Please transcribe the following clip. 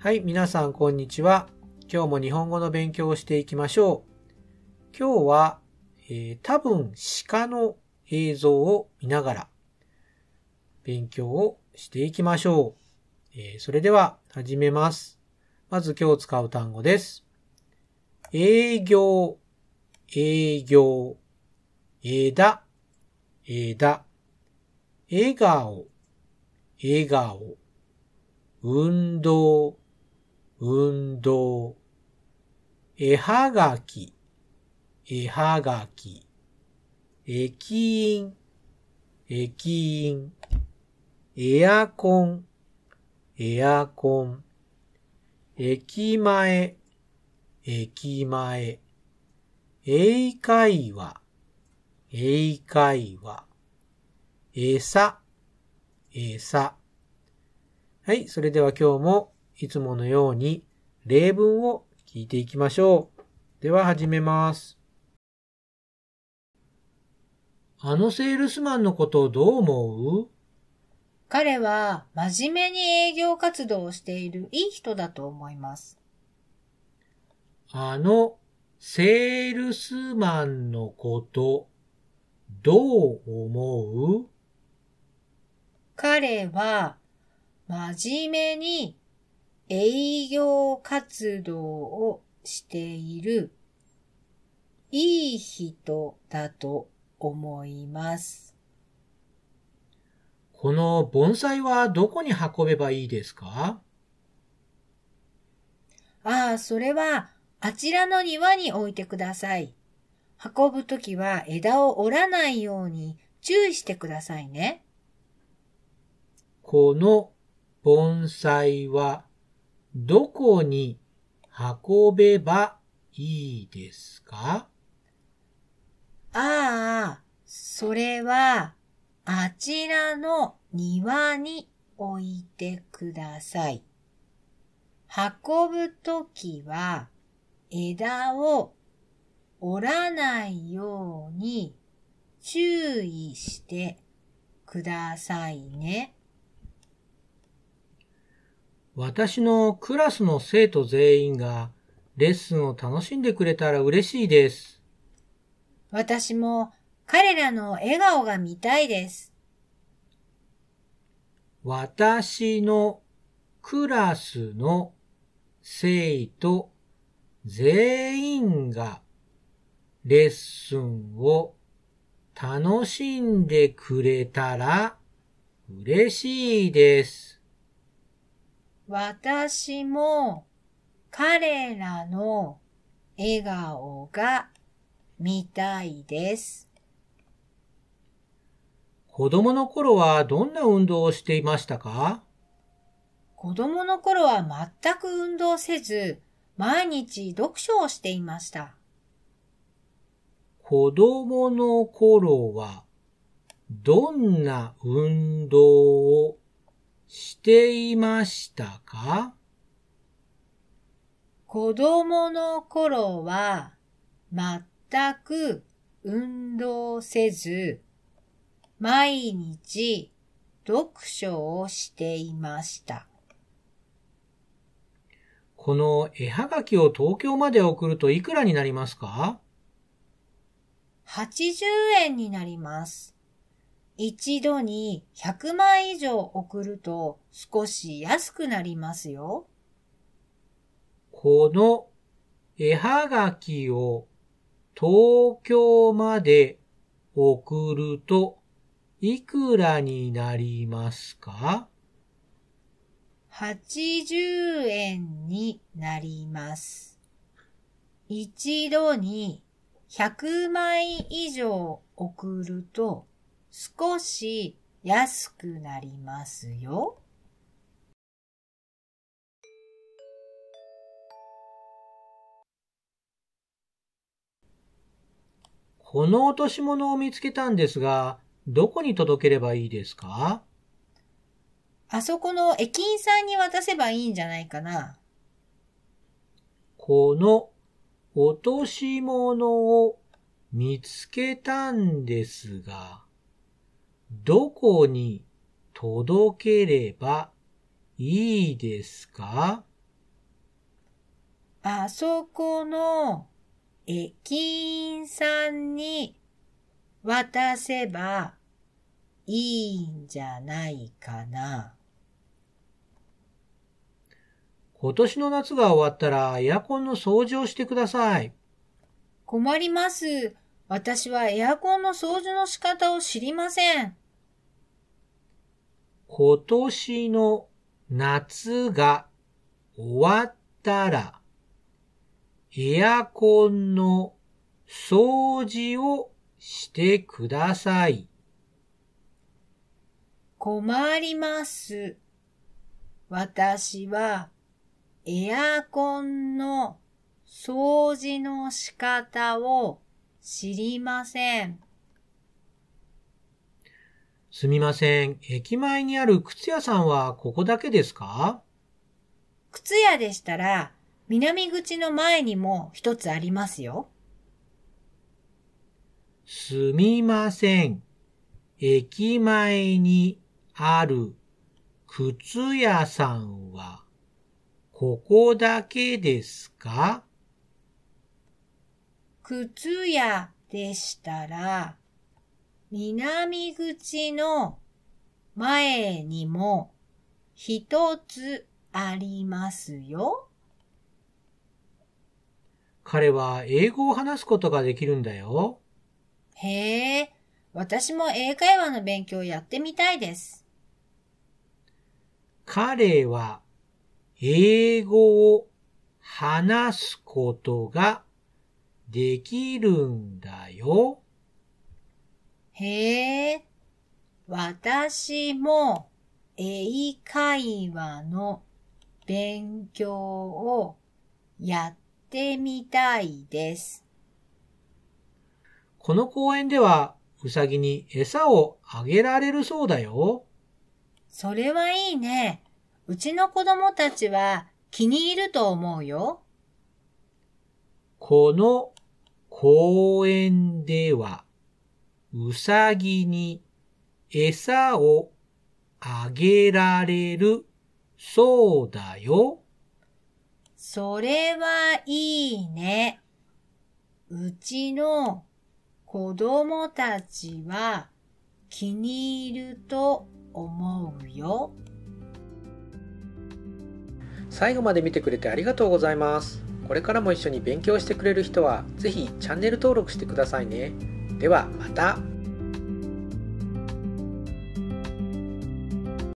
はい、皆さんこんにちは。今日も日本語の勉強をしていきましょう。今日は、えー、多分鹿の映像を見ながら勉強をしていきましょう。えー、それでは始めます。まず今日使う単語です。営業、営業、枝、枝、笑顔、笑顔、運動、運動、絵はがき、絵はがき、駅員、駅員、エアコン、エアコン、駅前、駅前、英会話、英会話、餌、餌。はい、それでは今日もいつものように例文を聞いていきましょう。では始めます。あのセールスマンのことをどう思う彼は真面目に営業活動をしているいい人だと思います。あのセールスマンのことどう思う彼は真面目に営業活動をしているいい人だと思います。この盆栽はどこに運べばいいですかああ、それはあちらの庭に置いてください。運ぶときは枝を折らないように注意してくださいね。この盆栽はどこに運べばいいですかああ、それは、あちらの庭に置いてください。運ぶときは、枝を折らないように注意してくださいね。私のクラスの生徒全員がレッスンを楽しんでくれたら嬉しいです。私も彼らの笑顔が見たいです。私のクラスの生徒全員がレッスンを楽しんでくれたら嬉しいです。私も彼らの笑顔が見たいです。子供の頃はどんな運動をしていましたか子供の頃は全く運動せず、毎日読書をしていました。子供の頃はどんな運動をしていましたか子供の頃は全く運動せず、毎日読書をしていました。この絵はがきを東京まで送るといくらになりますか ?80 円になります。一度に100枚以上送ると少し安くなりますよ。この絵はがきを東京まで送るといくらになりますか ?80 円になります。一度に100枚以上送ると少し安くなりますよ。この落とし物を見つけたんですが、どこに届ければいいですかあそこの駅員さんに渡せばいいんじゃないかな。この落とし物を見つけたんですが、どこに届ければいいですかあそこの駅員さんに渡せばいいんじゃないかな。今年の夏が終わったらエアコンの掃除をしてください。困ります。私はエアコンの掃除の仕方を知りません。今年の夏が終わったら、エアコンの掃除をしてください。困ります。私はエアコンの掃除の仕方を知りません。すみません。駅前にある靴屋さんはここだけですか靴屋でしたら、南口の前にも一つありますよ。すみません。駅前にある靴屋さんはここだけですか靴屋でしたら、南口の前にも一つありますよ。彼は英語を話すことができるんだよ。へえ、私も英会話の勉強をやってみたいです。彼は英語を話すことができるんだよ。へえ、私も英会話の勉強をやってみたいです。この公園ではうさぎに餌をあげられるそうだよ。それはいいね。うちの子供たちは気に入ると思うよ。この公園では、うさぎに餌をあげられるそうだよ。それはいいね。うちの子供たちは気に入ると思うよ。最後まで見てくれてありがとうございます。これからも一緒に勉強してくれる人は是非チャンネル登録してくださいね。ではまた